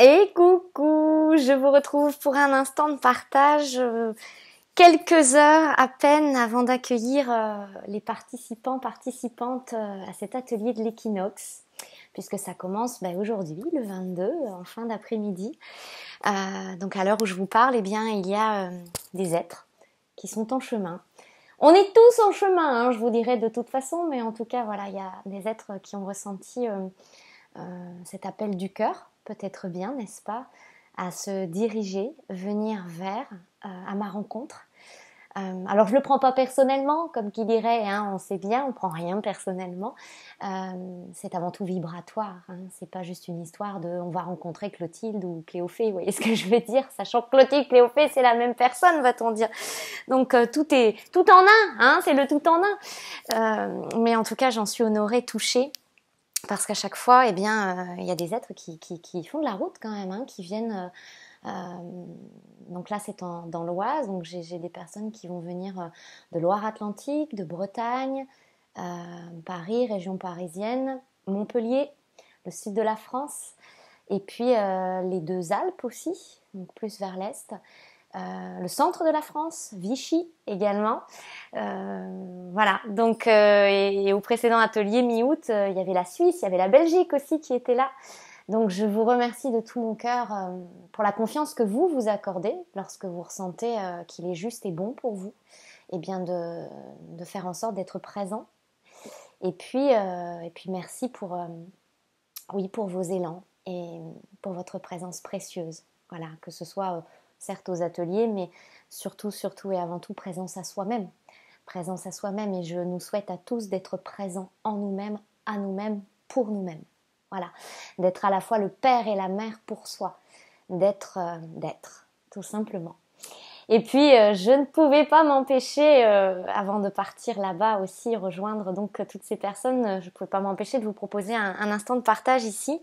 Et coucou, je vous retrouve pour un instant de partage, euh, quelques heures à peine avant d'accueillir euh, les participants, participantes euh, à cet atelier de l'équinoxe, puisque ça commence ben, aujourd'hui, le 22, en fin d'après-midi. donc à l'heure où je vous parle, eh bien, il y a des êtres qui sont en chemin. On est tous en chemin, hein, je vous dirais de toute façon, mais en tout cas, voilà, il y a des êtres qui ont ressenti cet appel du cœur peut-être bien, n'est-ce pas, à se diriger, venir vers, euh, à ma rencontre. Euh, alors je le prends pas personnellement, comme qui dirait, hein, on sait bien, on prend rien personnellement. Euh, c'est avant tout vibratoire. Hein, c'est pas juste une histoire de on va rencontrer Clotilde ou Cléophée. Vous voyez ce que je veux dire Sachant que Clotilde, Cléophée, c'est la même personne, va-t-on dire. Donc tout est tout en un. Hein, c'est le tout en un. mais en tout cas, j'en suis honorée, touchée parce qu'à chaque fois, eh bien, euh, il y a des êtres qui, font de la route quand même, hein, qui viennent. Euh, euh, donc là, c'est dans l'Oise, donc j'ai, des personnes qui vont venir de Loire-Atlantique, de Bretagne, Paris, région parisienne, Montpellier, le sud de la France, et puis les deux Alpes aussi, donc plus vers l'est. Euh, le centre de la France, Vichy également. Euh, voilà, donc euh, et, au précédent atelier mi-août, il y avait la Suisse, il y avait la Belgique aussi qui était là. Donc je vous remercie de tout mon cœur pour la confiance que vous vous accordez lorsque vous ressentez qu'il est juste et bon pour vous, et eh bien de, faire en sorte d'être présent. Et puis, et puis merci pour, oui, pour vos élans et pour votre présence précieuse. Voilà, que ce soit certes aux ateliers, mais surtout, surtout et avant tout présence à soi-même. Présence à soi-même et je nous souhaite à tous d'être présents en nous-mêmes, à nous-mêmes, pour nous-mêmes. Voilà, d'être à la fois le père et la mère pour soi, d'être, euh, d'être, tout simplement. Et puis, euh, je ne pouvais pas m'empêcher, euh, avant de partir là-bas aussi, rejoindre donc toutes ces personnes, euh, je ne pouvais pas m'empêcher de vous proposer un, instant de partage ici.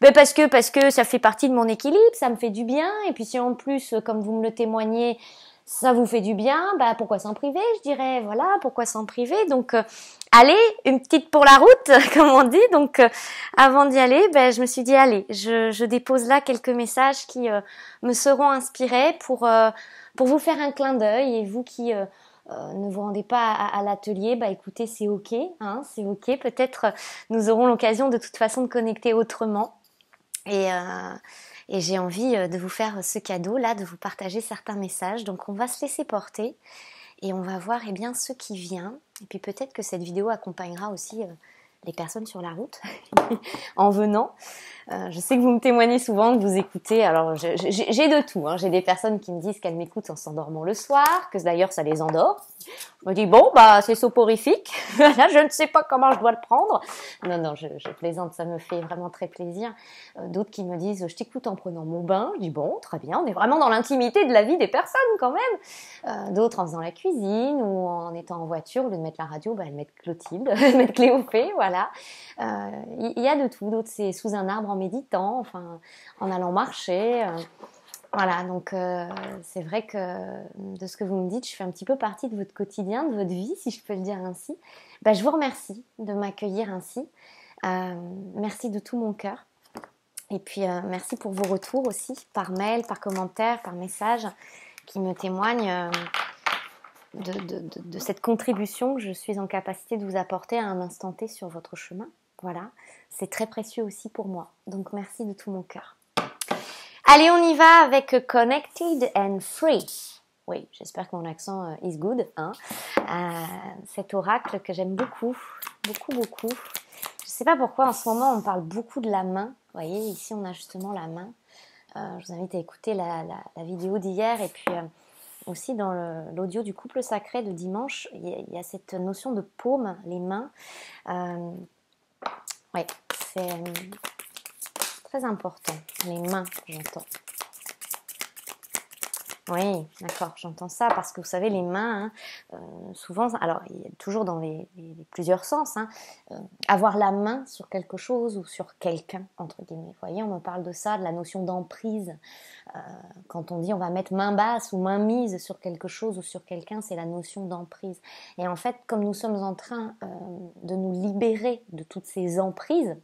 Ben, parce que parce que ça fait partie de mon équilibre, ça me fait du bien. Et puis si en plus, comme vous me le témoignez, ça vous fait du bien, bah pourquoi s'en priver Je dirais voilà, pourquoi s'en priver Donc allez, une petite pour la route, comme on dit. Donc avant d'y aller, ben, je me suis dit allez, je, dépose là quelques messages qui me seront inspirés pour pour vous faire un clin d'œil et vous qui euh, euh, ne vous rendez pas à, l'atelier, bah écoutez, c'est ok, hein, c'est ok. Peut-être euh, nous aurons l'occasion de toute façon de connecter autrement. Et, et j'ai envie de vous faire ce cadeau là, de vous partager certains messages. Donc on va se laisser porter et on va voir eh bien ce qui vient. Et puis peut-être que cette vidéo accompagnera aussi les personnes sur la route en venant. Euh, je sais que vous me témoignez souvent que vous écoutez. Alors j'ai de tout. Hein. J'ai des personnes qui me disent qu'elles m'écoutent en s'endormant le soir, que d'ailleurs ça les endort. Je me dis bon bah c'est soporifique. Là je ne sais pas comment je dois le prendre. Non non je, plaisante, ça me fait vraiment très plaisir. Euh, d'autres qui me disent je t'écoute en prenant mon bain. Je dis bon très bien, on est vraiment dans l'intimité de la vie des personnes quand même. Euh, d'autres en faisant la cuisine ou en étant en voiture au lieu de mettre la radio, bah, elles mettent Clotilde, elles mettent Voilà voilà. Euh, il y, a de tout. D'autres, c'est sous un arbre en méditant, enfin, en allant marcher. Euh. Voilà, donc euh, c'est vrai que de ce que vous me dites, je fais un petit peu partie de votre quotidien, de votre vie, si je peux le dire ainsi. Bah, je vous remercie de m'accueillir ainsi. merci de tout mon cœur. Et puis merci pour vos retours aussi, par mail, par commentaire, par message, qui me témoignent de, cette contribution que je suis en capacité de vous apporter à un instant T sur votre chemin. Voilà, c'est très précieux aussi pour moi. Donc merci de tout mon cœur. Allez, on y va avec Connected and Free. Oui, j'espère que mon accent euh, is good. Hein. Euh, cet oracle que j'aime beaucoup, beaucoup, beaucoup. Je ne sais pas pourquoi en ce moment on parle beaucoup de la main. Vous voyez, ici on a justement la main. Euh, je vous invite à écouter la, vidéo d'hier et puis aussi dans l'audio du couple sacré de dimanche, il y, a cette notion de paume, les mains. Euh, oui, c'est euh, très important, les mains, j'entends. Oui, d'accord, j'entends ça parce que vous savez, les mains, hein, euh, souvent, alors il y a toujours dans les, plusieurs sens, hein, euh, avoir la main sur quelque chose ou sur quelqu'un, entre guillemets. Vous voyez, on me parle de ça, de la notion d'emprise. Euh, quand on dit on va mettre main basse ou main mise sur quelque chose ou sur quelqu'un, c'est la notion d'emprise. Et en fait, comme nous sommes en train de nous libérer de toutes ces emprises,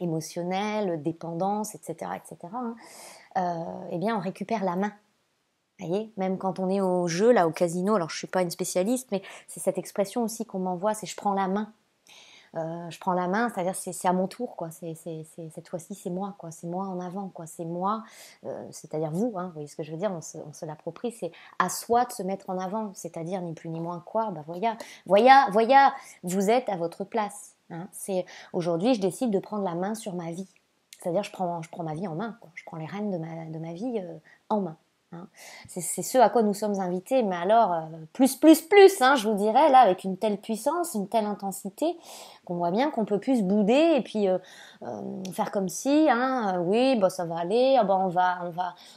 émotionnelles, dépendances, etc., etc., hein, eh bien, on récupère la main vous voyez, même quand on est au jeu, là, au casino, alors je suis pas une spécialiste, mais c'est cette expression aussi qu'on m'envoie, c'est je prends la main. Euh, je prends la main, c'est-à-dire c'est à mon tour, quoi. C'est cette fois-ci, c'est moi, quoi. C'est moi en avant, quoi. C'est moi, euh, c'est-à-dire vous, hein, vous voyez ce que je veux dire On se, l'approprie, c'est à soi de se mettre en avant, c'est-à-dire ni plus ni moins quoi. Bah voyez, voyez, vous êtes à votre place. Hein. C'est aujourd'hui, je décide de prendre la main sur ma vie, c'est-à-dire je prends, je prends ma vie en main, Je prends les rênes de ma, de ma vie euh, en main. Hein. C'est ce à quoi nous sommes invités, mais alors euh, plus, plus, plus, hein, je vous dirais, là, avec une telle puissance, une telle intensité, qu'on voit bien qu'on peut plus se bouder et puis euh, euh, faire comme si, hein, oui, bah, ça va aller, ah, bah, on, va,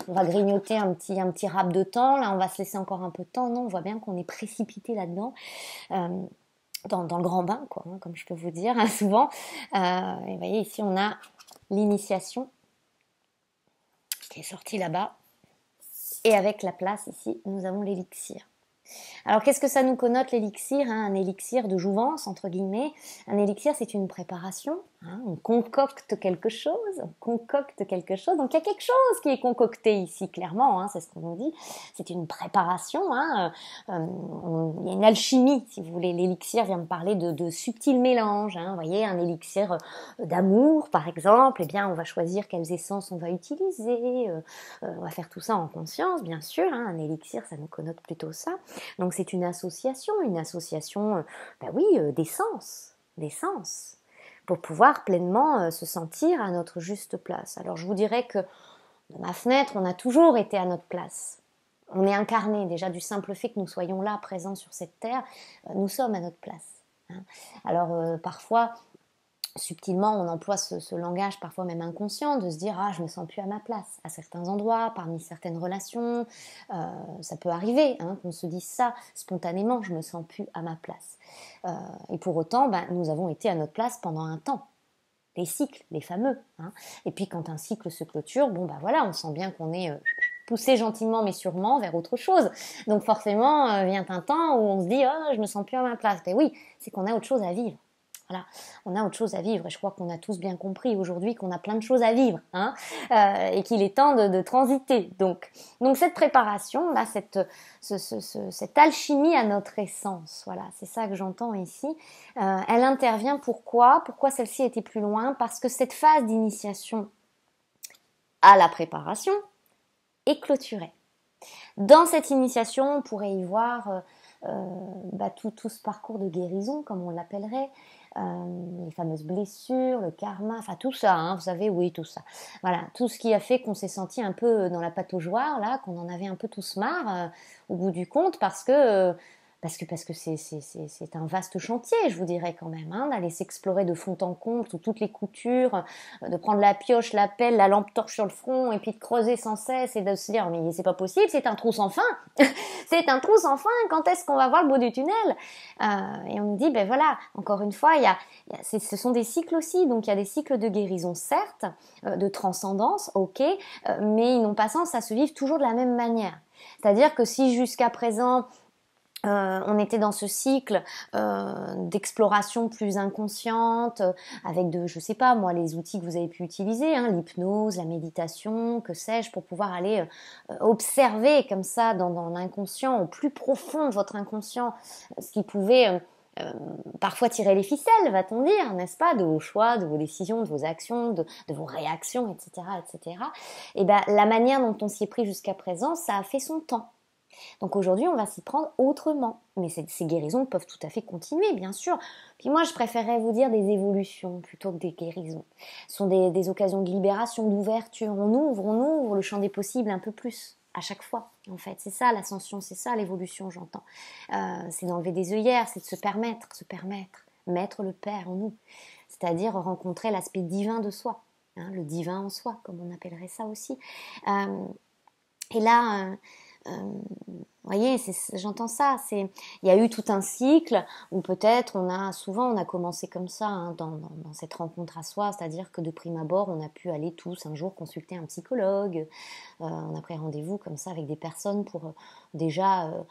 grignoter un petit, un petit rap de temps, là, on va se laisser encore un peu de temps. Non, on voit bien qu'on est précipité là-dedans. Dans, le grand bain, quoi, comme je peux vous dire souvent. et vous voyez, ici, on a l'initiation qui est sortie là-bas et avec la place ici, nous avons l'élixir. Alors qu'est-ce que ça nous connote l'élixir hein Un élixir de jouvence, entre guillemets. Un élixir, c'est une préparation Hein, on concocte quelque chose, on concocte quelque chose. Donc il y a quelque chose qui est concocté ici, clairement, hein, c'est ce qu'on nous dit. C'est une préparation, hein, euh, euh, il y a une alchimie, si vous voulez. L'élixir vient de parler de, subtil subtils mélanges. vous voyez, un élixir euh, d'amour, par exemple, eh bien, on va choisir quelles essences on va utiliser. on va faire tout ça en conscience, bien sûr. un élixir, ça nous connote plutôt ça. Donc c'est une association, une association, ben oui, d'essence, d'essence pour pouvoir pleinement euh, se sentir à notre juste place. Alors je vous dirais que de ma fenêtre, on a toujours été à notre place. On est incarné déjà du simple fait que nous soyons là, présents sur cette terre, euh, nous sommes à notre place. Hein. Alors euh, parfois, subtilement, on emploie ce, langage parfois même inconscient de se dire ah je me sens plus à ma place à certains endroits, parmi certaines relations, euh, ça peut arriver hein, qu'on se dise ça spontanément, je me sens plus à ma place. Euh, et pour autant, ben, nous avons été à notre place pendant un temps. Les cycles, les fameux. Hein. Et puis quand un cycle se clôture, bon ben voilà, on sent bien qu'on est euh, poussé gentiment mais sûrement vers autre chose. Donc forcément vient un temps où on se dit oh je me sens plus à ma place. Mais ben oui, c'est qu'on a autre chose à vivre on a autre chose à vivre. Et je crois qu'on a tous bien compris aujourd'hui qu'on a plein de choses à vivre hein, euh, et qu'il est temps de, transiter. Donc, cette préparation, cette, alchimie à notre essence, voilà, c'est ça que j'entends ici. Euh, elle intervient pourquoi Pourquoi celle-ci était plus loin Parce que cette phase d'initiation à la préparation est clôturée. Dans cette initiation, on pourrait y voir euh, bah, tout, ce parcours de guérison, comme on l'appellerait, euh, les fameuses blessures, le karma, enfin tout ça, hein, vous savez, oui, tout ça. Voilà, tout ce qui a fait qu'on s'est senti un peu euh, dans la pataugeoire, là, qu'on en avait un peu tous marre euh, au bout du compte, parce que parce que parce que c'est un vaste chantier, je vous dirais quand même, hein, d'aller s'explorer de fond en comble sous toutes les coutures, euh, de prendre la pioche, la pelle, la lampe torche sur le front et puis de creuser sans cesse et de se dire mais c'est pas possible, c'est un trou sans fin, c'est un trou sans fin. Quand est-ce qu'on va voir le bout du tunnel euh, Et on me dit ben voilà, encore une fois, il y a, ce sont des cycles aussi, donc il y a des cycles de guérison certes, euh, de transcendance, ok, mais ils n'ont pas sens à se vivre toujours de la même manière. C'est-à-dire que si jusqu'à présent euh, on était dans ce cycle euh, d'exploration plus inconsciente, euh, avec de, je sais pas moi, les outils que vous avez pu utiliser, hein, l'hypnose, la méditation, que sais-je, pour pouvoir aller observer comme ça dans, l'inconscient, au plus profond de votre inconscient, ce qui pouvait parfois tirer les ficelles, va-t-on dire, n'est-ce pas, de vos choix, de vos décisions, de vos actions, de, vos réactions, etc., etc. Et ben, la manière dont on s'y est pris jusqu'à présent, ça a fait son temps. Donc aujourd'hui, on va s'y prendre autrement. Mais ces, guérisons peuvent tout à fait continuer, bien sûr. Puis moi, je préférerais vous dire des évolutions plutôt que des guérisons. Ce sont des, des occasions de libération, d'ouverture. On ouvre, on ouvre le champ des possibles un peu plus à chaque fois, en fait. C'est ça l'ascension, c'est ça l'évolution, j'entends. Euh, c'est d'enlever des œillères, c'est de se permettre, se permettre, mettre le Père en nous. C'est-à-dire rencontrer l'aspect divin de soi, hein, le divin en soi, comme on appellerait ça aussi. Euh, et là, euh, um, Vous voyez, j'entends ça. C'est, il y a eu tout un cycle où peut-être on a souvent on a commencé comme ça hein, dans, cette rencontre à soi, c'est-à-dire que de prime abord on a pu aller tous un jour consulter un psychologue, euh, on a pris rendez-vous comme ça avec des personnes pour euh, déjà euh,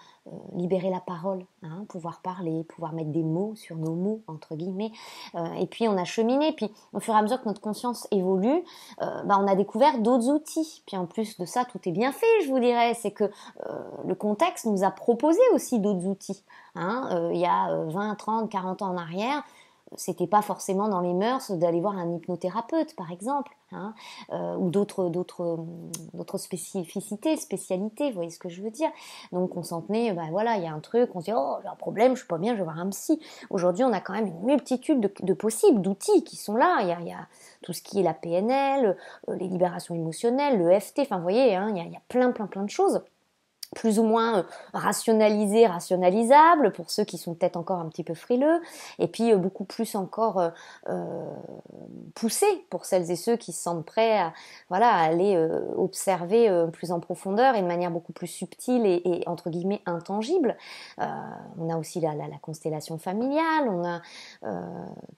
libérer la parole, hein, pouvoir parler, pouvoir mettre des mots sur nos mots entre guillemets. et puis on a cheminé, puis au fur et à mesure que notre conscience évolue, bah, on a découvert d'autres outils. Puis en plus de ça, tout est bien fait, je vous dirais, c'est que le contact nous a proposé aussi d'autres outils. Hein. Euh, il y a 20, 30, 40 ans en arrière, c'était pas forcément dans les mœurs d'aller voir un hypnothérapeute, par exemple, hein, euh, ou d'autres, d'autres, hum, d'autres spécificités, spécialités, vous voyez ce que je veux dire. Donc on s'en tenait, bah, voilà, il y a un truc, on se dit, oh, j'ai un problème, je suis pas bien, je vais voir un psy. Aujourd'hui, on a quand même une multitude de, possibles, d'outils qui sont là. Il y, a, tout ce qui est la PNL, euh, les libérations émotionnelles, le FT, enfin vous voyez, hein, il, y il y a plein, plein, plein de choses plus ou moins euh, rationalisé, rationalisable pour ceux qui sont peut-être encore un petit peu frileux, et puis euh, beaucoup plus encore euh, euh poussé pour celles et ceux qui se sentent prêts à, voilà, à aller observer plus en profondeur et de manière beaucoup plus subtile et, et entre guillemets intangible. on a aussi la, la, la, constellation familiale, on a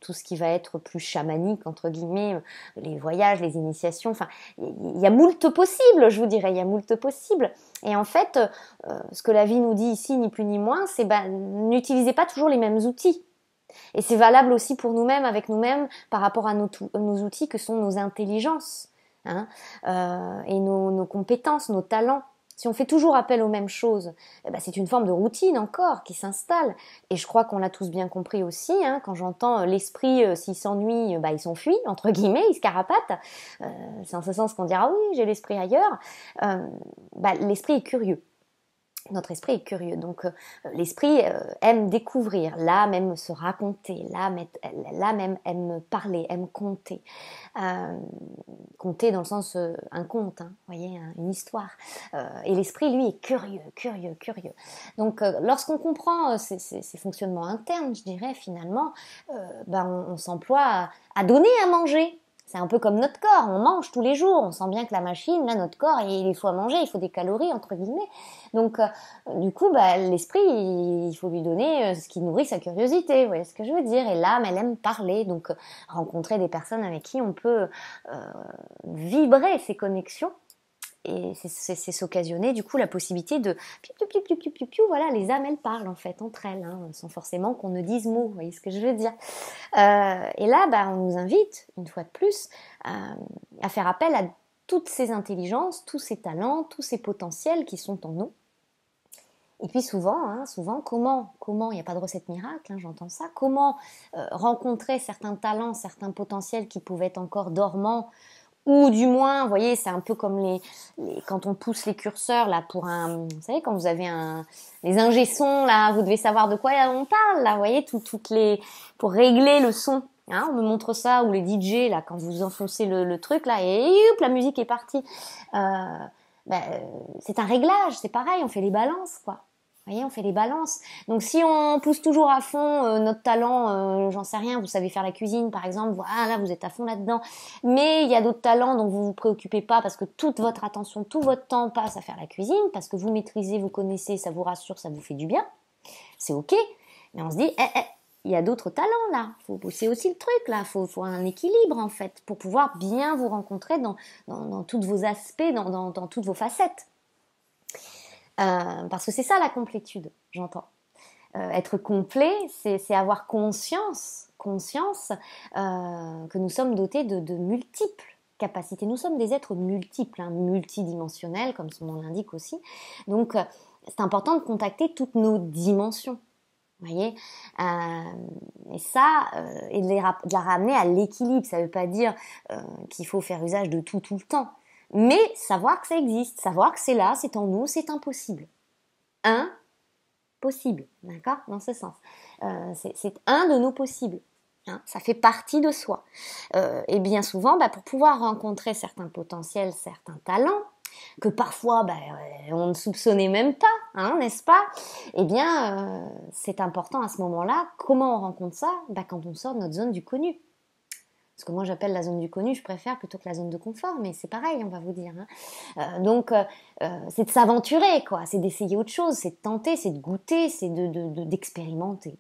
tout ce qui va être plus chamanique, entre guillemets, les voyages, les initiations, enfin, il y, y, a moult possible, je vous dirais, il y a moult possible. Et en fait, euh, ce que la vie nous dit ici, ni plus ni moins, c'est ben, n'utilisez pas toujours les mêmes outils. Et c'est valable aussi pour nous-mêmes, avec nous-mêmes, par rapport à nos, outils que sont nos intelligences hein, euh, et nos compétences, nos talents. Si on fait toujours appel aux mêmes choses, eh ben, c'est une forme de routine encore qui s'installe. Et je crois qu'on l'a tous bien compris aussi. Hein, quand j'entends euh, l'esprit, euh, s'il s'ennuie, euh, bah, il s'enfuit, entre guillemets, il se carapate. c'est en ce sens qu'on dira oui, j'ai l'esprit ailleurs. Bah, l'esprit est curieux notre esprit est curieux, donc euh, l'esprit euh, aime découvrir, l'âme même se raconter, l'âme, aime, aime parler, aime compter. Euh, compter dans le sens un conte, hein, voyez, hein, une histoire. et l'esprit, lui, est curieux, curieux, curieux. Donc lorsqu'on comprend ces, fonctionnements internes, je dirais finalement, ben, on, s'emploie à donner à manger c'est un peu comme notre corps, on mange tous les jours, on sent bien que la machine, là, notre corps, il, faut à manger, il faut des calories, entre guillemets. Donc, euh, du coup, bah, l'esprit, il, faut lui donner euh, ce qui nourrit sa curiosité, vous voyez ce que je veux dire. Et l'âme, elle aime parler, donc rencontrer des personnes avec qui on peut euh, vibrer ces connexions et c'est s'occasionner du coup la possibilité de piou, piou, piou, piou, voilà, les âmes elles parlent en fait entre elles, hein, sans forcément qu'on ne dise mot, vous voyez ce que je veux dire. Euh, et là, bah, on nous invite, une fois de plus, à faire appel à toutes ces intelligences, tous ces talents, tous ces potentiels qui sont en nous. Et puis souvent, hein, souvent, comment, comment, il n'y a pas de recette miracle, hein, j'entends ça, comment euh, rencontrer certains talents, certains potentiels qui pouvaient être encore dormants ou du moins, vous voyez, c'est un peu comme les, quand on pousse les curseurs là pour un, vous savez, quand vous avez un, les ingé là, vous devez savoir de quoi on parle là, vous voyez, tout, toutes les, pour régler le son. Hein, on me montre ça ou les DJ là quand vous enfoncez le, truc là et youp, la musique est partie. Euh, ben, euh, c'est un réglage, c'est pareil, on fait les balances quoi voyez, on fait les balances. Donc si on pousse toujours à fond euh, notre talent, euh, j'en sais rien, vous savez faire la cuisine par exemple, voilà, vous êtes à fond là-dedans. Mais il y a d'autres talents dont vous vous préoccupez pas parce que toute votre attention, tout votre temps passe à faire la cuisine parce que vous maîtrisez, vous connaissez, ça vous rassure, ça vous fait du bien. C'est ok. Mais on se dit, eh, eh, il y a d'autres talents là. Faut pousser aussi le truc là. Faut, faut un équilibre en fait pour pouvoir bien vous rencontrer dans, dans, tous vos aspects, dans toutes vos facettes. Euh, parce que c'est ça la complétude, j'entends. Euh, être complet, c'est avoir conscience, conscience euh, que nous sommes dotés de, multiples capacités. Nous sommes des êtres multiples, hein, multidimensionnels, comme son nom l'indique aussi. Donc, c'est important de contacter toutes nos dimensions. voyez Et ça, et de, la ramener à l'équilibre. Ça ne veut pas dire qu'il faut faire usage de tout tout le temps. Mais savoir que ça existe, savoir que c'est là, c'est en nous, c'est impossible. Un possible, d'accord Dans ce sens. Euh, c'est un de nos possibles. Hein. ça fait partie de soi. Euh, et bien souvent, bah, pour pouvoir rencontrer certains potentiels, certains talents, que parfois bah, euh, on ne soupçonnait même pas, hein, n'est-ce pas Eh bien, c'est important à ce moment-là, comment on rencontre ça bah, Quand on sort de notre zone du connu ce que moi j'appelle la zone du connu, je préfère plutôt que la zone de confort, mais c'est pareil, on va vous dire. Hein. Euh, donc, euh, euh, c'est de s'aventurer, quoi, c'est d'essayer autre chose, c'est de tenter, c'est de goûter, c'est d'expérimenter,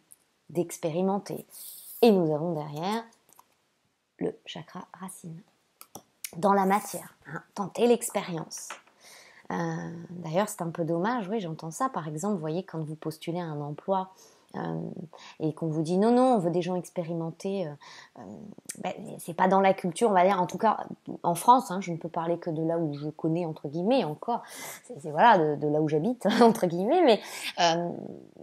de, d'expérimenter. Et nous avons derrière le chakra racine, dans la matière, hein. tenter l'expérience. D'ailleurs, c'est un peu dommage, oui, j'entends ça, par exemple, vous voyez, quand vous postulez un emploi, euh, et qu'on vous dit non, non, on veut des gens expérimentés, euh, euh, ben, c'est pas dans la culture, on va dire, en tout cas en France, hein, je ne peux parler que de là où je connais, entre guillemets, encore, c'est voilà, de, de, là où j'habite, entre guillemets, mais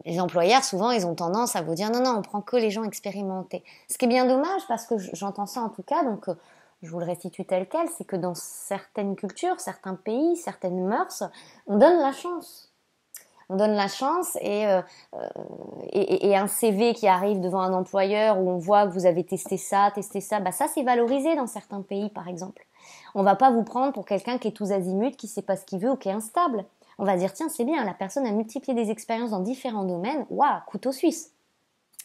les employeurs, souvent, ils ont tendance à vous dire non, non, on prend que les gens expérimentés. Ce qui est bien dommage parce que j'entends ça en tout cas, donc je vous le restitue tel quel, c'est que dans certaines cultures, certains pays, certaines mœurs, on donne la chance on donne la chance et, euh, euh, un CV qui arrive devant un employeur où on voit que vous avez testé ça, testé ça, bah ça c'est valorisé dans certains pays par exemple. On va pas vous prendre pour quelqu'un qui est tout azimut, qui sait pas ce qu'il veut ou qui est instable. On va dire tiens c'est bien, la personne a multiplié des expériences dans différents domaines, waouh couteau suisse,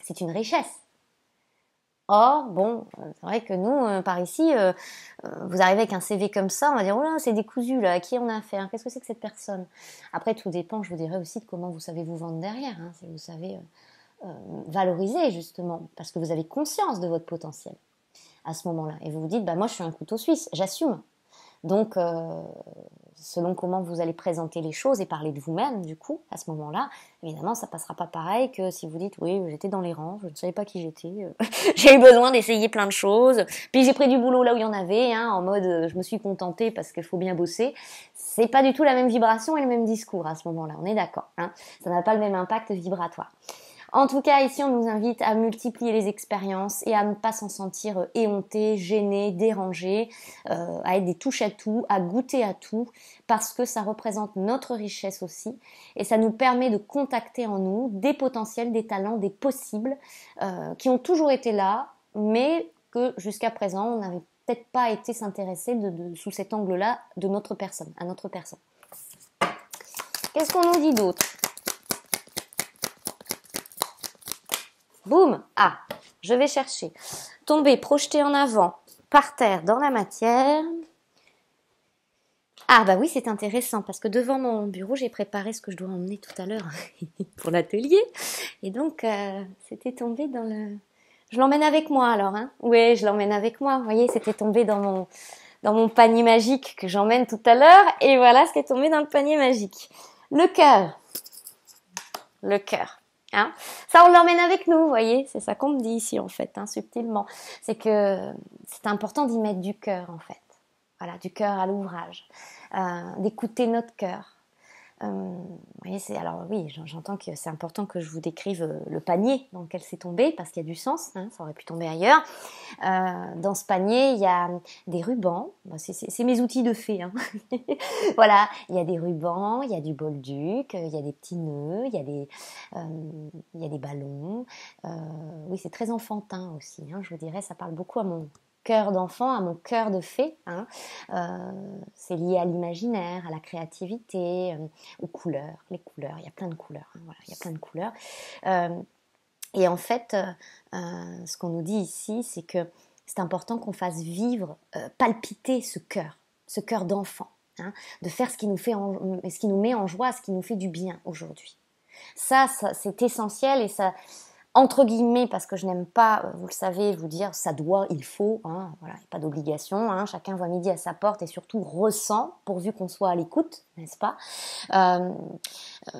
c'est une richesse. Or, bon, c'est vrai que nous, euh, par ici, euh, euh, vous arrivez avec un CV comme ça, on va dire, oh là, c'est décousu, là, à qui on a affaire Qu'est-ce que c'est que cette personne Après, tout dépend, je vous dirais aussi, de comment vous savez vous vendre derrière, hein, si vous savez valoriser, justement, parce que vous avez conscience de votre potentiel à ce moment-là. Et vous vous dites, bah, moi, je suis un couteau suisse, j'assume. Donc, selon comment vous allez présenter les choses et parler de vous-même, du coup, à ce moment-là, évidemment, ça passera pas pareil que si vous dites oui, j'étais dans les rangs, je ne savais pas qui j'étais, euh, j'ai eu besoin d'essayer plein de choses, puis j'ai pris du boulot là où il y en avait, hein, en mode euh, je me suis contentée parce qu'il faut bien bosser. C'est pas du tout la même vibration et le même discours à ce moment-là, on est d'accord. Hein ça n'a pas le même impact vibratoire. En tout cas, ici, on nous invite à multiplier les expériences et à ne pas s'en sentir éhonté, gêné, dérangé, euh, à être des touches à tout, à goûter à tout, parce que ça représente notre richesse aussi, et ça nous permet de contacter en nous des potentiels, des talents, des possibles, euh, qui ont toujours été là, mais que jusqu'à présent, on n'avait peut-être pas été s'intéresser sous cet angle-là de notre personne, à notre personne. Qu'est-ce qu'on nous dit d'autre Boum Ah, je vais chercher. Tomber, projeté en avant, par terre, dans la matière. Ah bah oui, c'est intéressant parce que devant mon bureau, j'ai préparé ce que je dois emmener tout à l'heure pour l'atelier. Et donc, euh, c'était tombé dans le... Je l'emmène avec moi alors, hein Oui, je l'emmène avec moi. Vous voyez, c'était tombé dans mon, dans mon panier magique que j'emmène tout à l'heure. Et voilà ce qui est tombé dans le panier magique. Le cœur. Le cœur. Hein? ça, on l'emmène avec nous, voyez. C'est ça qu'on me dit ici, en fait, hein, subtilement. C'est que c'est important d'y mettre du cœur, en fait. Voilà, du cœur à l'ouvrage, euh, d'écouter notre cœur. Euh, alors oui, j'entends que c'est important que je vous décrive euh, le panier dans lequel c'est tombé, parce qu'il y a du sens, hein, ça aurait pu tomber ailleurs. Euh, dans ce panier, il y a des rubans, bah, c'est, mes outils de fée. Hein. voilà, il y a des rubans, il y a du bolduc, il y a des petits nœuds, il y a des, il a des ballons. oui, c'est très enfantin aussi, hein, je vous dirais, ça parle beaucoup à mon, cœur d'enfant à mon cœur de fée. Hein. Euh, c'est lié à l'imaginaire, à la créativité, euh, aux couleurs, les couleurs. Il y a plein de couleurs. Hein, il y a plein de couleurs. Euh, et en fait, ce qu'on nous dit ici, c'est que c'est important qu'on fasse vivre, palpiter ce cœur, ce cœur d'enfant, hein, de faire ce qui nous fait, ce qui nous met en joie, ce qui nous fait du bien aujourd'hui. Ça, ça c'est essentiel et ça, entre guillemets, parce que je n'aime pas, euh, vous le savez, vous dire ça doit, il faut, hein, voilà, pas d'obligation, hein, chacun voit midi à sa porte et surtout ressent, pourvu qu'on soit à l'écoute, n'est-ce pas euh, euh,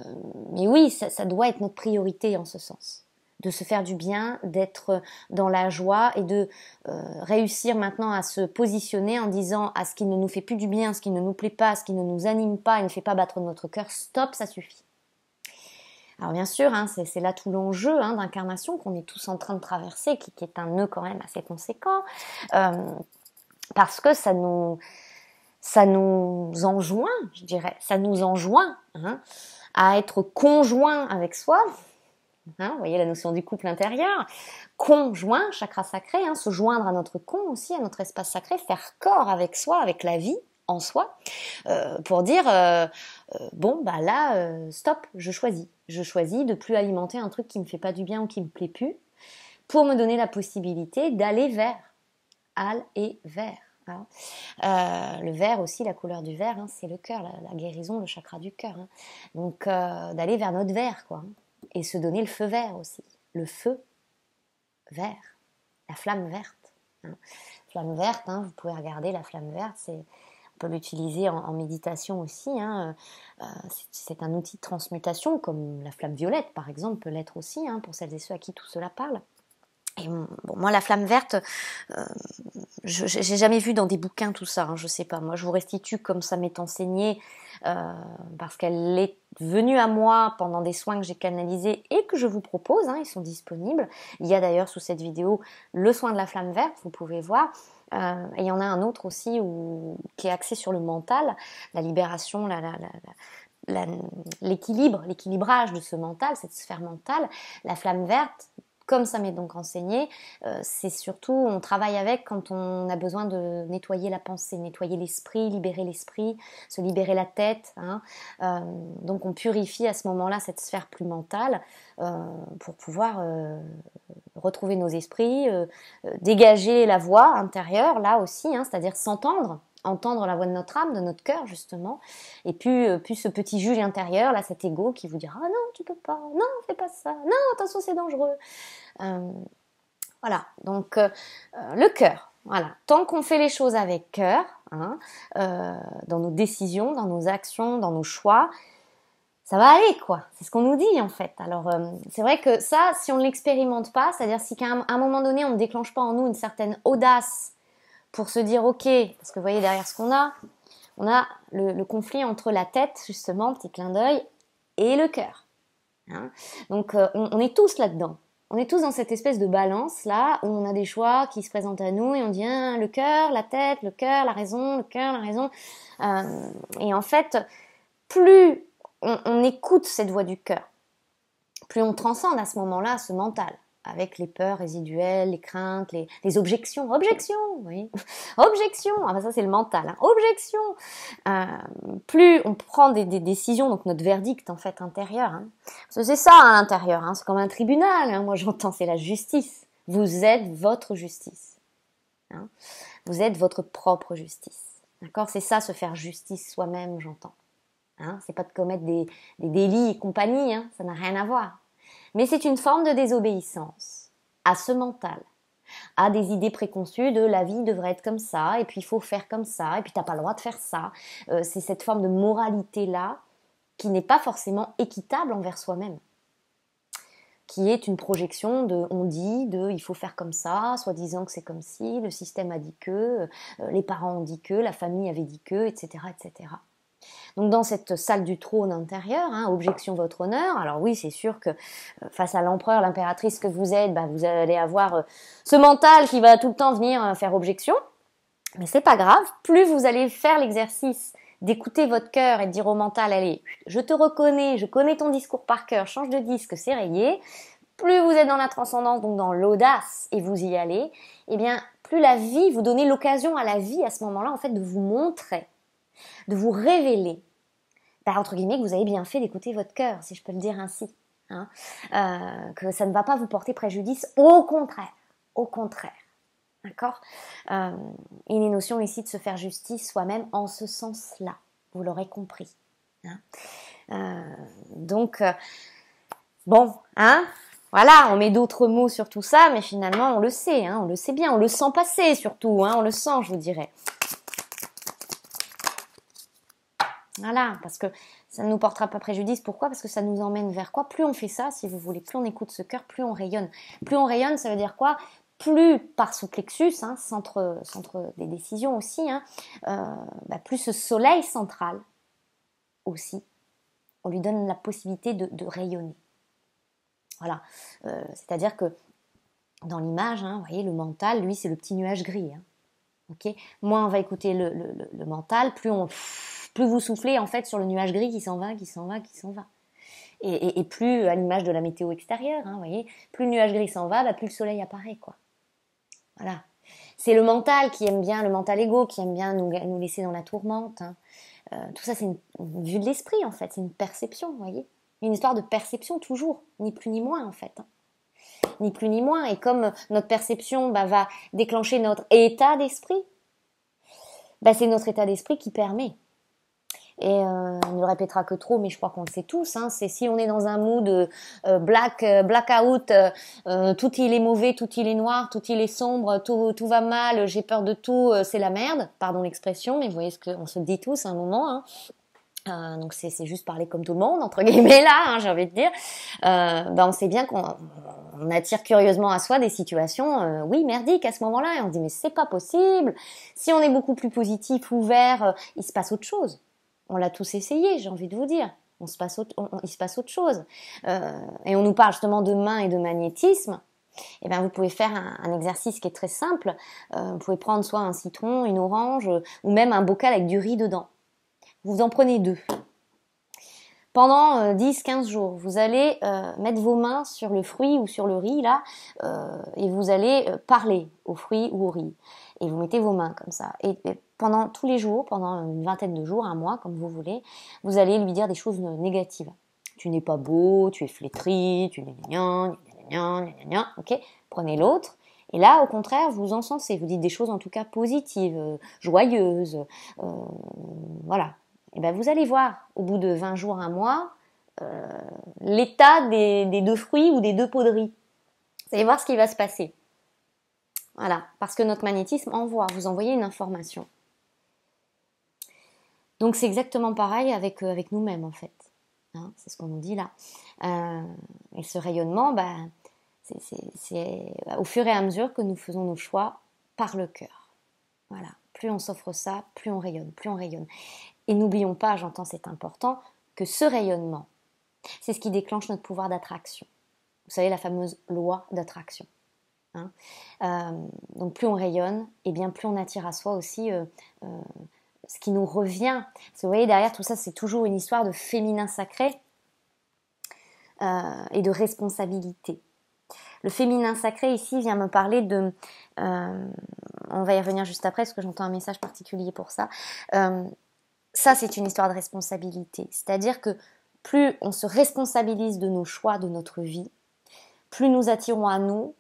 Mais oui, ça, doit être notre priorité en ce sens de se faire du bien, d'être dans la joie et de réussir maintenant à se positionner en disant à ce qui ne nous fait plus du bien, ce qui ne nous plaît pas, ce qui ne nous anime pas et ne fait pas battre notre cœur, stop, ça suffit. Alors bien sûr, hein, c'est là tout l'enjeu hein, d'incarnation qu'on est tous en train de traverser, qui, est un nœud quand même assez conséquent, euh, parce que ça nous, enjoint, je dirais, ça nous enjoint hein, à être conjoint avec soi. vous voyez la notion du couple intérieur, conjoint, chakra sacré, se joindre à notre con aussi, à notre espace sacré, faire corps avec soi, avec la vie, en soi, euh, pour dire euh, euh, bon bah là stop, je choisis, je choisis de plus alimenter un truc qui me fait pas du bien ou qui me plaît plus, pour me donner la possibilité d'aller vers, al et vers. Hein. le vert aussi, la couleur du vert, hein, c'est le cœur, la, guérison, le chakra du cœur. Hein. Donc d'aller vers notre vert, quoi, et se donner le feu vert aussi, le feu vert, la flamme verte. Flamme verte, vous pouvez regarder la flamme verte, c'est on peut l'utiliser en, méditation aussi. Hein, euh, euh, c'est un outil de transmutation, comme la flamme violette, par exemple, peut l'être aussi, hein, pour celles et ceux à qui tout cela parle moi, la flamme verte, euh, j'ai jamais vu dans des bouquins tout ça. Hein, je sais pas. Moi, je vous restitue comme ça m'est enseigné euh, parce qu'elle est venue à moi pendant des soins que j'ai canalisés et que je vous propose. Hein, ils sont disponibles. Il y a d'ailleurs sous cette vidéo le soin de la flamme verte. Vous pouvez voir. Euh, et il y en a un autre aussi où, qui est axé sur le mental, la libération, l'équilibre, l'équilibrage de ce mental, cette sphère mentale, la flamme verte comme ça m'est donc enseigné, euh, c'est surtout on travaille avec quand on a besoin de nettoyer la pensée, nettoyer l'esprit, libérer l'esprit, se libérer la tête. Hein. Euh, donc on purifie à ce moment-là cette sphère plus mentale euh, pour pouvoir retrouver nos esprits, dégager la voix intérieure là aussi, hein, c'est-à-dire s'entendre entendre la voix de notre âme, de notre cœur justement, et puis, euh, ce petit juge intérieur, là cet ego qui vous dira ah non tu peux pas, non fais pas ça, non attention c'est dangereux. Euh, voilà, donc euh, le cœur, voilà, tant qu'on fait les choses avec cœur, hein, dans nos décisions, dans nos actions, dans nos choix, ça va aller quoi. C'est ce qu'on nous dit en fait. Alors c'est vrai que ça, si on ne l'expérimente pas, c'est-à-dire si qu'à un moment donné on ne déclenche pas en nous une certaine audace pour se dire ok, parce que vous voyez derrière ce qu'on a, on a le, conflit entre la tête, justement, petit clin d'œil, et le cœur. Hein. Donc euh, on, est tous là-dedans. On est tous dans cette espèce de balance là où on a des choix qui se présentent à nous et on dit hein, le cœur, la tête, le cœur, la raison, le cœur, la raison. Euh, et en fait, plus on écoute cette voix du cœur, plus on transcende à ce moment-là ce mental avec les peurs résiduelles, les craintes, les, les objections. Objection, oui. Objection, ah bah, ça c'est le mental. Hein. Objection. Euh, plus on prend des, décisions, donc notre verdict en fait intérieur. Hein. c'est ça à hein, l'intérieur, hein. c'est comme un tribunal. Moi j'entends, c'est la justice. Vous êtes votre justice. Vous êtes votre propre justice. D'accord C'est ça, se faire justice soi-même, j'entends. c'est pas de commettre des délits et compagnie, ça n'a rien à voir. Mais c'est une forme de désobéissance à ce mental, à des idées préconçues de la vie devrait être comme ça, et puis il faut faire comme ça, et puis n'as pas le droit de faire ça. Euh, c'est cette forme de moralité-là qui n'est pas forcément équitable envers soi-même qui est une projection de on dit, de il faut faire comme ça, soi-disant que c'est comme si, le système a dit que, euh, les parents ont dit que, la famille avait dit que, etc. etc. Donc dans cette salle du trône intérieur, hein, objection votre honneur. Alors oui, c'est sûr que euh, face à l'empereur, l'impératrice que vous êtes, bah, vous allez avoir euh, ce mental qui va tout le temps venir euh, faire objection. Mais c'est pas grave. Plus vous allez faire l'exercice d'écouter votre cœur et de dire au mental, allez, je te reconnais, je connais ton discours par cœur, change de disque, c'est rayé. Plus vous êtes dans la transcendance, donc dans l'audace, et vous y allez, eh bien, plus la vie, vous donnez l'occasion à la vie à ce moment-là, en fait, de vous montrer de vous révéler, par bah, entre guillemets, que vous avez bien fait d'écouter votre cœur, si je peux le dire ainsi. Hein, euh, que ça ne va pas vous porter préjudice, au contraire, au contraire. D'accord euh, Il est notion ici de se faire justice soi-même en ce sens-là, vous l'aurez compris. Hein. Euh, donc, euh, bon, hein voilà, on met d'autres mots sur tout ça, mais finalement, on le sait, hein, on le sait bien, on le sent passer surtout, hein, on le sent, je vous dirais. Voilà, parce que ça ne nous portera pas préjudice. Pourquoi Parce que ça nous emmène vers quoi Plus on fait ça, si vous voulez, plus on écoute ce cœur, plus on rayonne. Plus on rayonne, ça veut dire quoi plus par ce plexus, hein, centre, des décisions aussi, hein, euh, bah, plus ce soleil central aussi, on lui donne la possibilité de, rayonner. Voilà, euh, c'est-à-dire que dans l'image, hein, vous voyez, le mental, lui, c'est le petit nuage gris. ok Moins on va écouter le mental, plus on plus vous soufflez en fait sur le nuage gris qui s'en va, qui s'en va, qui s'en va. Et, plus, à l'image de la météo extérieure, hein, voyez, plus le nuage gris s'en va, bah, plus le soleil apparaît, quoi. Voilà. C'est le mental qui aime bien, le mental égo qui aime bien nous, laisser dans la tourmente. Hein. Euh, tout ça, c'est une, vue de l'esprit, en fait. C'est une perception, vous voyez. Une histoire de perception, toujours. Ni plus ni moins, en fait. Hein. Ni plus ni moins. Et comme notre perception bah, va déclencher notre état d'esprit, bah, c'est notre état d'esprit qui permet et euh, on ne le répétera que trop, mais je crois qu'on le sait tous. Hein. c'est si on est dans un mood euh, euh, black blackout, tout il est mauvais, tout il est noir, tout il est sombre, tout tout va mal, j'ai peur de tout, c'est la merde. Pardon l'expression, mais vous voyez ce qu'on se dit tous à un moment. Hein. donc c'est juste parler comme tout le monde entre guillemets là, hein, j'ai envie de dire. ben on sait bien qu'on attire curieusement à soi des situations, oui merdiques à ce moment-là, et on se dit mais c'est pas possible. Si on est beaucoup plus positif, ouvert, il se passe autre chose on l'a tous essayé, j'ai envie de vous dire. On passe il se passe autre chose. Euh, et on nous parle justement de main et de magnétisme. Eh bien, vous pouvez faire un, exercice qui est très simple. Euh, vous pouvez prendre soit un citron, une orange, euh, ou même un bocal avec du riz dedans. Vous en prenez deux. Pendant 10-15 jours, vous allez mettre vos mains sur le fruit ou sur le riz, là, et vous allez parler au fruit ou au riz et vous mettez vos mains comme ça. Et, pendant tous les jours, pendant une vingtaine de jours, un mois, comme vous voulez, vous allez lui dire des choses négatives. Tu n'es pas beau, tu es flétri, tu n'es rien, ok Prenez l'autre. Et là, au contraire, vous encensez, vous dites des choses en tout cas positives, euh, joyeuses, euh, voilà. Et ben vous allez voir, au bout de 20 jours, un mois, euh, l'état des, deux fruits ou des deux poteries. Vous allez voir ce qui va se passer. Voilà, parce que notre magnétisme envoie, vous envoyez une information. Donc c'est exactement pareil avec, euh, avec nous-mêmes en fait. Hein, c'est ce qu'on nous dit là. Euh, et ce rayonnement, bah, c'est au fur et à mesure que nous faisons nos choix par le cœur. Voilà. Plus on s'offre ça, plus on rayonne, plus on rayonne. Et n'oublions pas, j'entends c'est important, que ce rayonnement, c'est ce qui déclenche notre pouvoir d'attraction. Vous savez, la fameuse loi d'attraction. Hein. Euh, donc plus on rayonne, et eh bien plus on attire à soi aussi euh, euh, ce qui nous revient. vous voyez, derrière tout ça, c'est toujours une histoire de féminin sacré et de responsabilité. Le féminin sacré ici vient me parler de... on va y revenir juste après, parce que j'entends un message particulier pour ça. ça, c'est une histoire de responsabilité. C'est-à-dire que plus on se responsabilise de nos choix, de notre vie, plus nous attirons à nous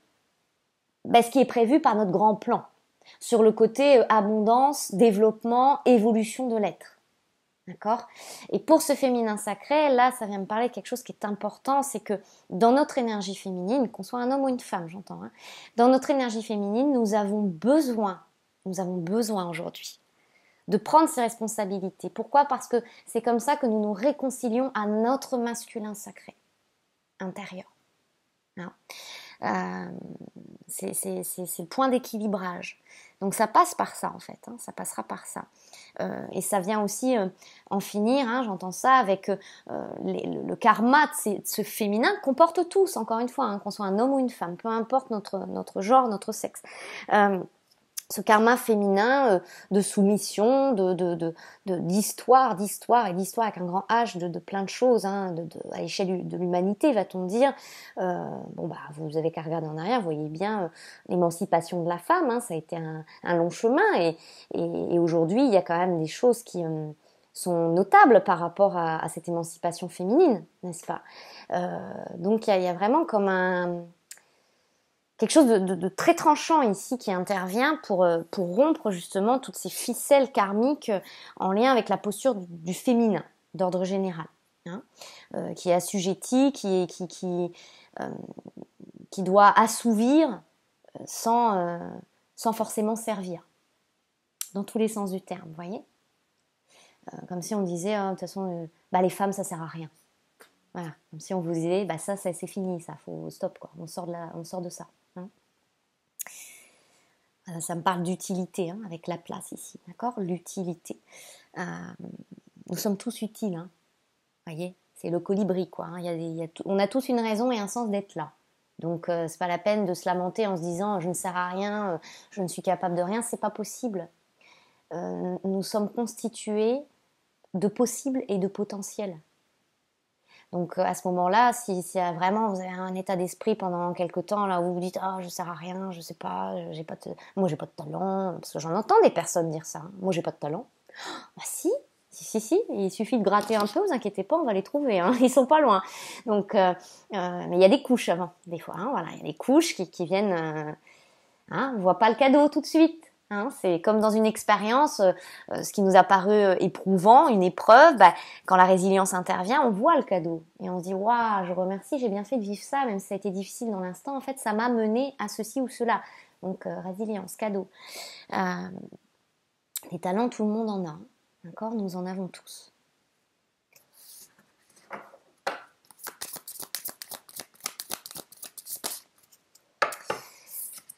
ben, ce qui est prévu par notre grand plan sur le côté euh, abondance, développement, évolution de l'être. D'accord Et pour ce féminin sacré, là, ça vient me parler de quelque chose qui est important, c'est que dans notre énergie féminine, qu'on soit un homme ou une femme, j'entends, hein, dans notre énergie féminine, nous avons besoin, nous avons besoin aujourd'hui de prendre ses responsabilités. Pourquoi Parce que c'est comme ça que nous nous réconcilions à notre masculin sacré intérieur. Hein euh, c'est le point d'équilibrage. Donc ça passe par ça en fait, hein, ça passera par ça. Euh, et ça vient aussi euh, en finir, hein, j'entends ça, avec le, karma de, ce féminin qu'on porte tous, encore une fois, hein, qu'on soit un homme ou une femme, peu importe notre, notre genre, notre sexe ce karma féminin euh, de soumission, de, de, d'histoire, de, de, d'histoire et d'histoire avec un grand H de, de plein de choses, hein, à l'échelle de l'humanité, va-t-on dire. Euh, bon bah, vous avez qu'à regarder en arrière, vous voyez bien euh, l'émancipation de la femme, hein, ça a été un, un long chemin et, et, aujourd'hui il y a quand même des choses qui sont notables par rapport à, cette émancipation féminine, n'est-ce pas Donc il y a vraiment comme un quelque chose de, très tranchant ici qui intervient pour, euh, pour rompre justement toutes ces ficelles karmiques euh, en lien avec la posture du, féminin d'ordre général, hein, euh, qui est assujettie, qui, qui, qui, doit assouvir sans, sans forcément servir, dans tous les sens du terme, vous voyez Comme si on disait, oh, de toute façon, bah, les femmes, ça sert à rien. Voilà, comme si on vous disait, bah, ça, c'est fini, ça, faut stop quoi, on sort de, on sort de ça ça me parle d'utilité hein, avec la place ici, d'accord L'utilité. Euh, nous sommes tous utiles, hein. voyez C'est le colibri, quoi. Hein. on a tous une raison et un sens d'être là. Donc euh, c'est pas la peine de se lamenter en se disant je ne sers à rien, euh, je ne suis capable de rien, c'est pas possible. nous sommes constitués de possibles et de potentiels. Donc euh, à ce moment-là, si, euh, vraiment vous avez un état d'esprit pendant quelques temps là où vous vous dites ah je sers à rien, je sais pas, euh, j'ai pas de... moi j'ai pas de talent parce que j'en entends des personnes dire ça. Hein. Moi j'ai pas de talent. bah si, si, si, si, il suffit de gratter un peu, vous inquiétez pas, on va les trouver, hein. ils sont pas loin. Donc, mais il y a des couches avant, des fois, hein, voilà, il y a des couches qui, viennent, hein, on hein, voit pas le cadeau tout de suite, Hein, c'est comme dans une expérience, euh, euh, ce qui nous a paru euh, éprouvant, une épreuve, bah, quand la résilience intervient, on voit le cadeau et on se dit waouh, je remercie, j'ai bien fait de vivre ça, même si ça a été difficile dans l'instant. En fait, ça m'a mené à ceci ou cela. Donc résilience, cadeau. Euh, les talents, tout le monde en a. D'accord, nous en avons tous.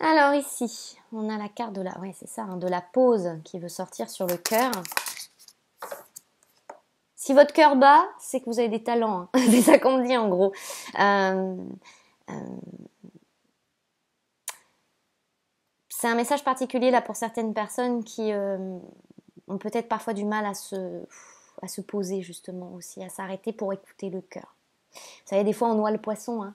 Alors ici, on a la carte de la, ouais, c'est ça, hein, de la pause qui veut sortir sur le cœur. Si votre cœur bat, c'est que vous avez des talents. des hein. c'est en gros. Euh, euh, c'est un message particulier là pour certaines personnes qui euh, ont peut-être parfois du mal à se, à se poser justement aussi, à s'arrêter pour écouter le cœur. Vous savez, des fois on noie le poisson. Hein.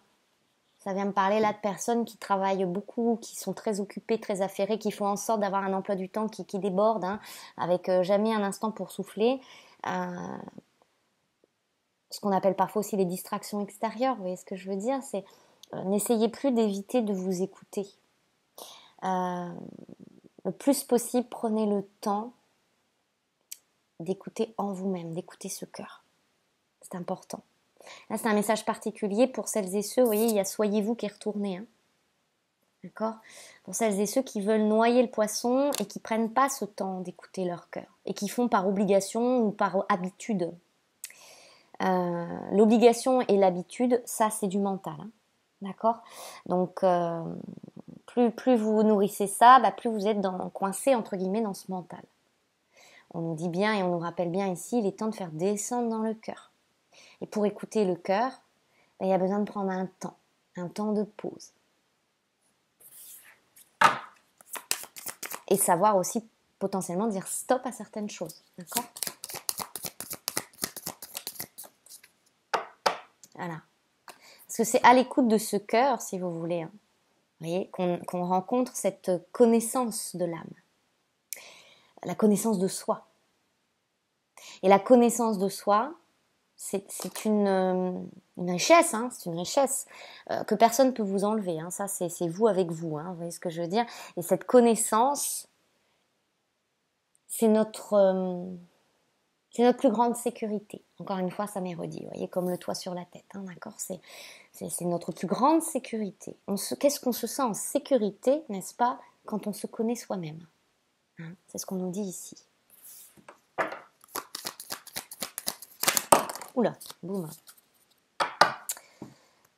Ça vient me parler là de personnes qui travaillent beaucoup, qui sont très occupées, très affairées, qui font en sorte d'avoir un emploi du temps qui, déborde, hein, avec euh, jamais un instant pour souffler. Euh, ce qu'on appelle parfois aussi les distractions extérieures, vous voyez ce que je veux dire C'est euh, n'essayez plus d'éviter de vous écouter. le plus possible, prenez le temps d'écouter en vous-même, d'écouter ce cœur. C'est important. Là, c'est un message particulier pour celles et ceux, vous voyez, il y a soyez-vous qui est retourné. Hein. D'accord Pour celles et ceux qui veulent noyer le poisson et qui prennent pas ce temps d'écouter leur cœur et qui font par obligation ou par habitude. Euh, l'obligation et l'habitude, ça c'est du mental. Hein. D'accord Donc euh, plus, plus, vous nourrissez ça, bah, plus vous êtes dans, coincé entre guillemets dans ce mental. On nous dit bien et on nous rappelle bien ici, il est temps de faire descendre dans le cœur. Et pour écouter le cœur, ben, il y a besoin de prendre un temps, un temps de pause. Et savoir aussi potentiellement dire stop à certaines choses. D'accord Voilà. Parce que c'est à l'écoute de ce cœur, si vous voulez, hein. qu'on rencontre cette connaissance de l'âme, la connaissance de soi. Et la connaissance de soi, euh, hein, c'est une, richesse, c'est une richesse que personne ne peut vous enlever. Hein. ça, c'est vous avec vous, hein, vous voyez ce que je veux dire Et cette connaissance, c'est notre, euh, c'est notre plus grande sécurité. Encore une fois, ça m'est redit, vous voyez, comme le toit sur la tête, d'accord C'est notre plus grande sécurité. Qu'est-ce qu'on se sent en sécurité, n'est-ce pas, quand on se connaît soi-même C'est ce qu'on nous dit ici. Oula, boum.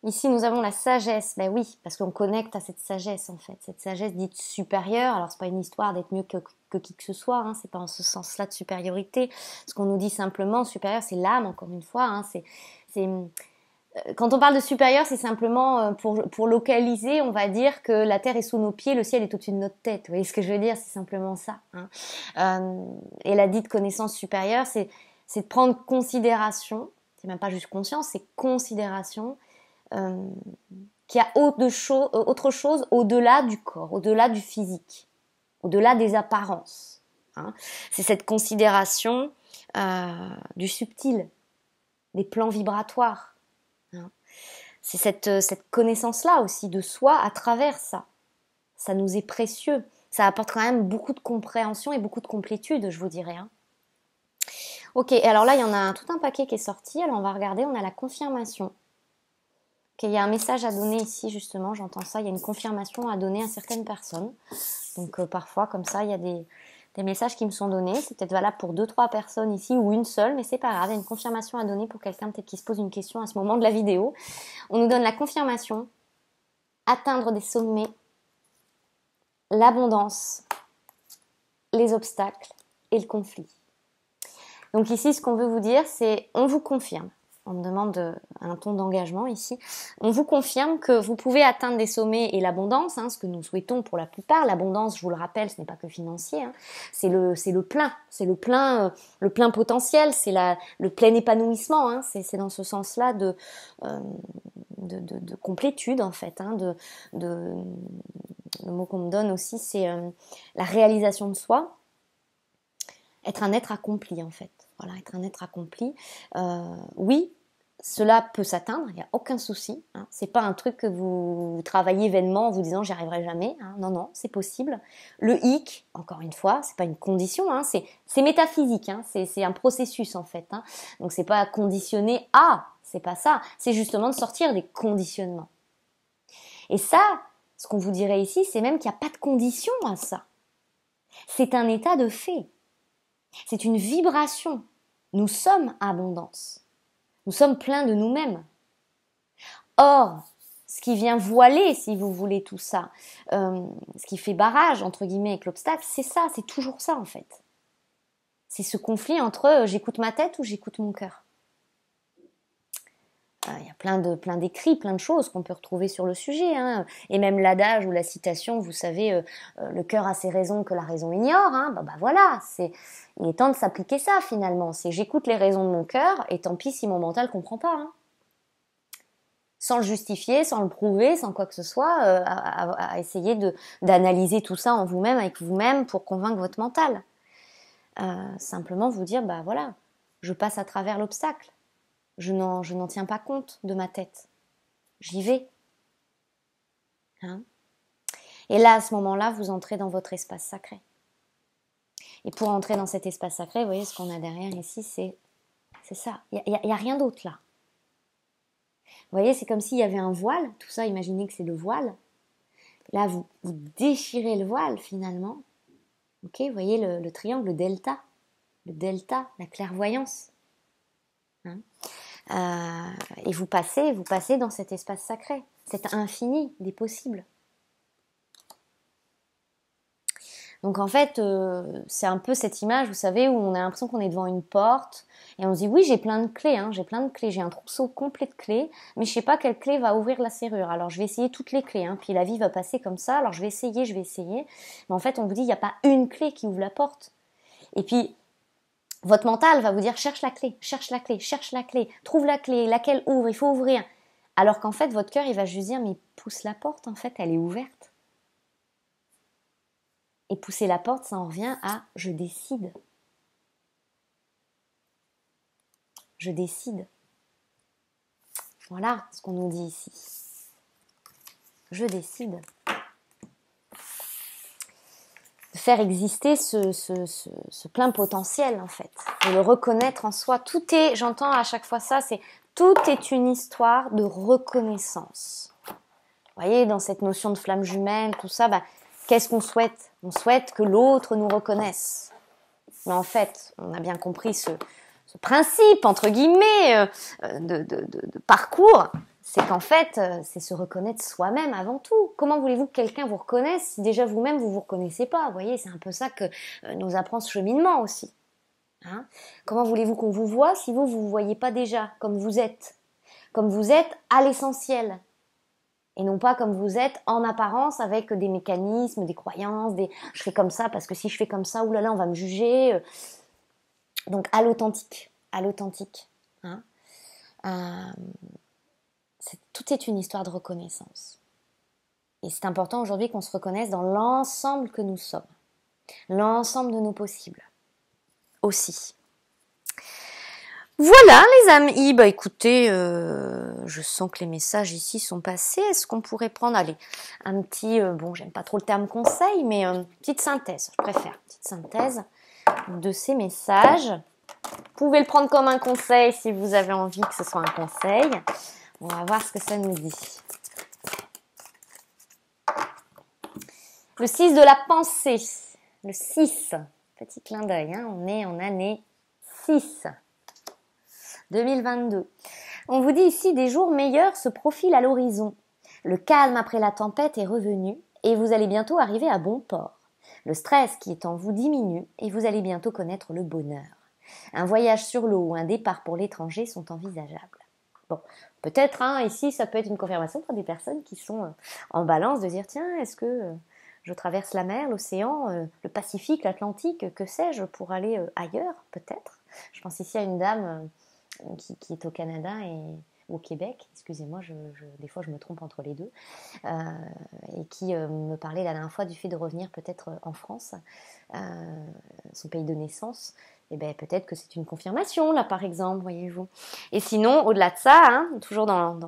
Ici, nous avons la sagesse. Ben oui, parce qu'on connecte à cette sagesse, en fait. Cette sagesse dite supérieure. Alors, n'est pas une histoire d'être mieux que, qui que ce soit. Hein. Ce n'est pas en ce sens-là de supériorité. Ce qu'on nous dit simplement, supérieur, c'est l'âme, encore une fois. Hein. Euh, quand on parle de supérieur, c'est simplement euh, pour, localiser, on va dire que la terre est sous nos pieds, le ciel est au-dessus de notre tête. Vous voyez ce que je veux dire C'est simplement ça. Hein. Euh, et la dite connaissance supérieure, c'est c'est de prendre considération, c'est même pas juste conscience, c'est considération euh, qu'il y a autre, chose, euh, autre chose au-delà du corps, au-delà du physique, au-delà des apparences. Hein. C'est cette considération euh, du subtil, des plans vibratoires. Hein. C'est cette, euh, cette connaissance-là aussi de soi à travers ça. Ça nous est précieux. Ça apporte quand même beaucoup de compréhension et beaucoup de complétude, je vous dirais. Hein. Ok, alors là, il y en a tout un paquet qui est sorti. Alors on va regarder, on a la confirmation. Ok, il y a un message à donner ici, justement, j'entends ça. Il y a une confirmation à donner à certaines personnes. Donc euh, parfois, comme ça, il y a des, des messages qui me sont donnés. C'est peut-être valable pour deux, trois personnes ici ou une seule, mais c'est pas grave. Il y a une confirmation à donner pour quelqu'un peut-être qui se pose une question à ce moment de la vidéo. On nous donne la confirmation. Atteindre des sommets. L'abondance. Les obstacles et le conflit. Donc ici, ce qu'on veut vous dire, c'est on vous confirme. On me demande euh, un ton d'engagement ici. On vous confirme que vous pouvez atteindre des sommets et l'abondance, hein, ce que nous souhaitons pour la plupart. L'abondance, je vous le rappelle, ce n'est pas que financier, hein. c'est le c'est le plein, c'est le plein euh, le plein potentiel, c'est la le plein épanouissement. Hein. c'est dans ce sens-là de, euh, de, complétude en fait, le mot qu'on me donne aussi, c'est la réalisation de soi, être un être accompli en fait voilà, être un être accompli. Euh, oui, cela peut s'atteindre, il n'y a aucun souci. Hein. C'est pas un truc que vous travaillez vainement en vous disant j'y arriverai jamais. Hein. Non, non, c'est possible. Le hic, encore une fois, c'est pas une condition, hein, c'est métaphysique, hein, c'est un processus en fait. Donc c'est pas conditionné à, c'est pas ça. C'est justement de sortir des conditionnements. Et ça, ce qu'on vous dirait ici, c'est même qu'il n'y a pas de condition à ça. C'est un état de fait. C'est une vibration. Nous sommes abondance. Nous sommes pleins de nous-mêmes. Or, ce qui vient voiler, si vous voulez, tout ça, euh, ce qui fait barrage, entre guillemets, avec l'obstacle, c'est ça, c'est toujours ça, en fait. C'est ce conflit entre euh, j'écoute ma tête ou j'écoute mon cœur plein de plein d'écrits, plein de choses qu'on peut retrouver sur le sujet. Hein. Et même l'adage ou la citation, vous savez, euh, euh, le cœur a ses raisons que la raison ignore. Hein. Bah, bah, voilà, c'est il est temps de s'appliquer ça finalement. C'est j'écoute les raisons de mon cœur et tant pis si mon mental comprend pas. Hein. Sans le justifier, sans le prouver, sans quoi que ce soit, euh, à, essayer d'analyser tout ça en vous-même avec vous-même pour convaincre votre mental. simplement vous dire bah voilà, je passe à travers l'obstacle je n'en, tiens pas compte de ma tête. J'y vais. Hein et là, à ce moment-là, vous entrez dans votre espace sacré. Et pour entrer dans cet espace sacré, vous voyez ce qu'on a derrière ici, c'est, ça. Il n'y a, rien d'autre là. Vous voyez, c'est comme s'il y avait un voile. Tout ça, imaginez que c'est le voile. Là, vous, déchirez le voile finalement. Ok, vous voyez le, triangle, le delta. Le delta, la clairvoyance. Hein euh, et vous passez, vous passez dans cet espace sacré, cet infini des possibles. Donc en fait, euh, c'est un peu cette image, vous savez, où on a l'impression qu'on est devant une porte et on se dit oui, j'ai plein de clés, hein, j'ai plein de clés, j'ai un trousseau complet de clés, mais je sais pas quelle clé va ouvrir la serrure. Alors je vais essayer toutes les clés, hein, puis la vie va passer comme ça. Alors je vais essayer, je vais essayer, mais en fait on vous dit il n'y a pas une clé qui ouvre la porte. Et puis votre mental va vous dire cherche la clé, cherche la clé, cherche la clé, trouve la clé, laquelle ouvre, il faut ouvrir. Alors qu'en fait, votre cœur, il va juste dire mais pousse la porte, en fait, elle est ouverte. Et pousser la porte, ça en revient à je décide. Je décide. Voilà ce qu'on nous dit ici. Je décide faire exister ce, ce, plein potentiel en fait, de le reconnaître en soi. Tout est, j'entends à chaque fois ça, c'est tout est une histoire de reconnaissance. Vous voyez, dans cette notion de flamme jumelle, tout ça, bah, qu'est-ce qu'on souhaite On souhaite que l'autre nous reconnaisse. Mais en fait, on a bien compris ce, principe, entre guillemets, euh, euh, de, de parcours, c'est qu'en fait, euh, c'est se reconnaître soi-même avant tout. Comment voulez-vous que quelqu'un vous reconnaisse si déjà vous-même vous vous reconnaissez pas Vous voyez, c'est un peu ça que euh, nous apprend ce cheminement aussi. Hein Comment voulez-vous qu'on vous voit si vous vous vous voyez pas déjà comme vous êtes, comme vous êtes à l'essentiel et non pas comme vous êtes en apparence avec des mécanismes, des croyances, des je fais comme ça parce que si je fais comme ça, oulala, on va me juger. Euh. Donc à l'authentique, à l'authentique. Hein tout est une histoire de reconnaissance. Et c'est important aujourd'hui qu'on se reconnaisse dans l'ensemble que nous sommes, l'ensemble de nos possibles aussi. Voilà les amis, bah écoutez, euh, je sens que les messages ici sont passés. Est-ce qu'on pourrait prendre, allez, un petit, euh, bon, j'aime pas trop le terme conseil, mais une euh, petite synthèse, je préfère, petite synthèse de ces messages. Vous pouvez le prendre comme un conseil si vous avez envie que ce soit un conseil. On va voir ce que ça nous dit. Le 6 de la pensée. Le 6. Petit clin d'œil, hein. on est en année 6. 2022. On vous dit ici des jours meilleurs se profilent à l'horizon. Le calme après la tempête est revenu et vous allez bientôt arriver à bon port. Le stress qui est en vous diminue et vous allez bientôt connaître le bonheur. Un voyage sur l'eau ou un départ pour l'étranger sont envisageables. Bon, Peut-être, hein, ici, ça peut être une confirmation pour des personnes qui sont euh, en balance de dire tiens, est-ce que euh, je traverse la mer, l'océan, euh, le Pacifique, l'Atlantique, que sais-je, pour aller ailleurs, peut-être Je pense ici à une dame qui, est au Canada et, au Québec, excusez-moi, des fois je me trompe entre les deux, et qui me parlait la dernière fois du fait de revenir peut-être en France, son pays de naissance, eh bien, peut-être que c'est une confirmation, là, par exemple, voyez-vous. Et sinon, au-delà de ça, hein, toujours dans,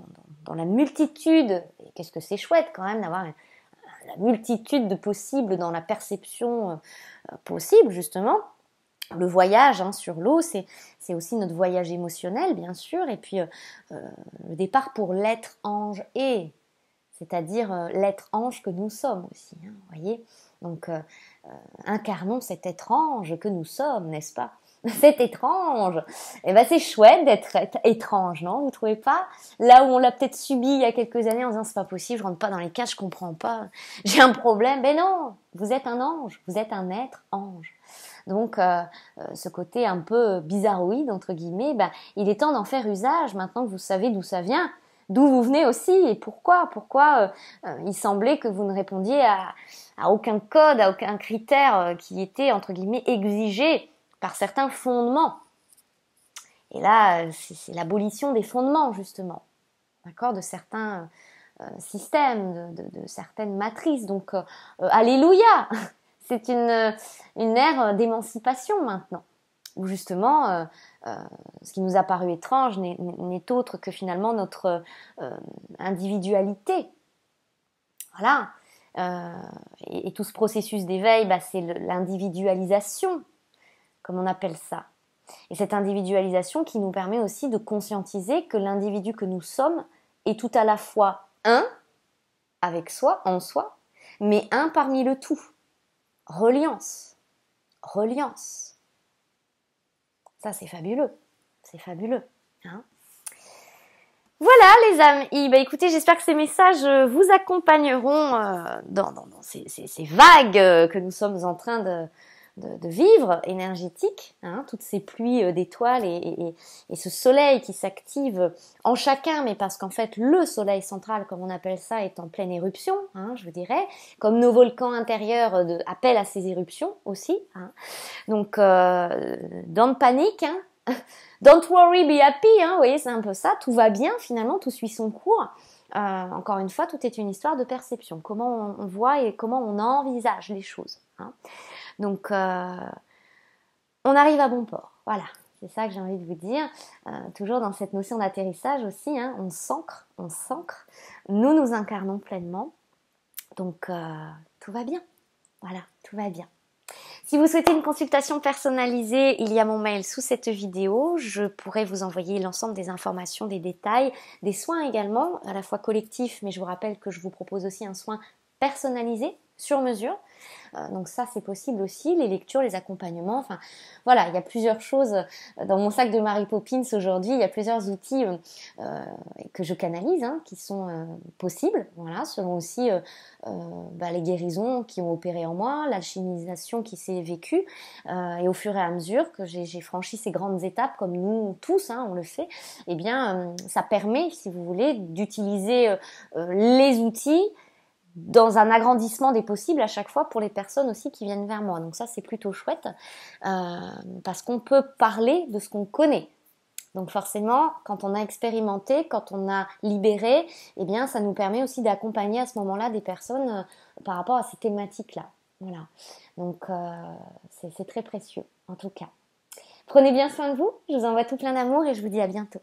la multitude, qu'est-ce que c'est chouette quand même d'avoir la multitude de possibles dans la perception euh, possible, justement. Le voyage hein, sur l'eau, c'est, aussi notre voyage émotionnel, bien sûr, et puis euh, euh, le départ pour l'être ange et, c'est-à-dire l'être ange que nous sommes aussi, hein, voyez. Donc, euh, incarnons cet étrange que nous sommes, n'est-ce pas c'est étrange. Et eh ben, c'est chouette d'être étrange, non Vous trouvez pas Là où on l'a peut-être subi il y a quelques années en disant c'est pas possible, je rentre pas dans les cas je comprends pas, j'ai un problème. Mais non, vous êtes un ange, vous êtes un être ange. Donc euh, euh, ce côté un peu bizarroïde entre guillemets, bah, il est temps d'en faire usage maintenant que vous savez d'où ça vient d'où vous venez aussi et pourquoi, pourquoi euh, euh, il semblait que vous ne répondiez à, aucun code, à aucun critère euh, qui était entre guillemets exigé par certains fondements. Et là, c'est l'abolition des fondements justement, d'accord, de certains systèmes, de, certaines matrices. Donc, alléluia, c'est une ère d'émancipation maintenant où justement, euh, euh, ce qui nous a paru étrange n'est autre que finalement notre euh, individualité. Voilà. Et, tout ce processus d'éveil, bah, c'est l'individualisation, comme on appelle ça. Et cette individualisation qui nous permet aussi de conscientiser que l'individu que nous sommes est tout à la fois un avec soi, en soi, mais un parmi le tout. Reliance. Reliance. Ça, c'est fabuleux. C'est fabuleux. Hein. voilà les amis, bah écoutez, j'espère que ces messages euh, vous accompagneront euh, dans, ces, vagues euh, que nous sommes en train de, de, vivre énergétique, hein, toutes ces pluies euh, d'étoiles et, ce soleil qui s'active en chacun, mais parce qu'en fait le soleil central, comme on appelle ça, est en pleine éruption, hein, je vous dirais, comme nos volcans intérieurs euh, appellent à ces éruptions aussi. Hein. Donc, euh, don't dans hein. Don't worry, be happy, hein, vous voyez, c'est un peu ça. Tout va bien, finalement, tout suit son cours. encore une fois, tout est une histoire de perception, comment on voit et comment on envisage les choses. Hein. Donc, euh, on arrive à bon port. Voilà, c'est ça que j'ai envie de vous dire. Euh, toujours dans cette notion d'atterrissage aussi, hein. on s'ancre, on s'ancre. Nous nous incarnons pleinement. Donc, euh, tout va bien. Voilà, tout va bien. Si vous souhaitez une consultation personnalisée, il y a mon mail sous cette vidéo. Je pourrais vous envoyer l'ensemble des informations, des détails, des soins également, à la fois collectifs, mais je vous rappelle que je vous propose aussi un soin personnalisé, sur mesure, euh, donc ça, c'est possible aussi, les lectures, les accompagnements. Enfin, voilà, il y a plusieurs choses. Dans mon sac de marie Poppins aujourd'hui, il y a plusieurs outils euh, euh, que je canalise, hein, qui sont possibles. Voilà, selon aussi bah, les guérisons qui ont opéré en moi, la l'alchimisation qui s'est vécue, et au fur et à mesure que j'ai franchi ces grandes étapes, comme nous tous, hein, on le fait, eh bien, ça permet, si vous voulez, d'utiliser les outils dans un agrandissement des possibles à chaque fois pour les personnes aussi qui viennent vers moi. Donc ça c'est plutôt chouette euh, parce qu'on peut parler de ce qu'on connaît. Donc forcément, quand on a expérimenté, quand on a libéré, eh bien ça nous permet aussi d'accompagner à ce moment-là des personnes euh, par rapport à ces thématiques-là. Voilà. Donc euh, c'est très précieux en tout cas. Prenez bien soin de vous, je vous envoie tout plein d'amour et je vous dis à bientôt.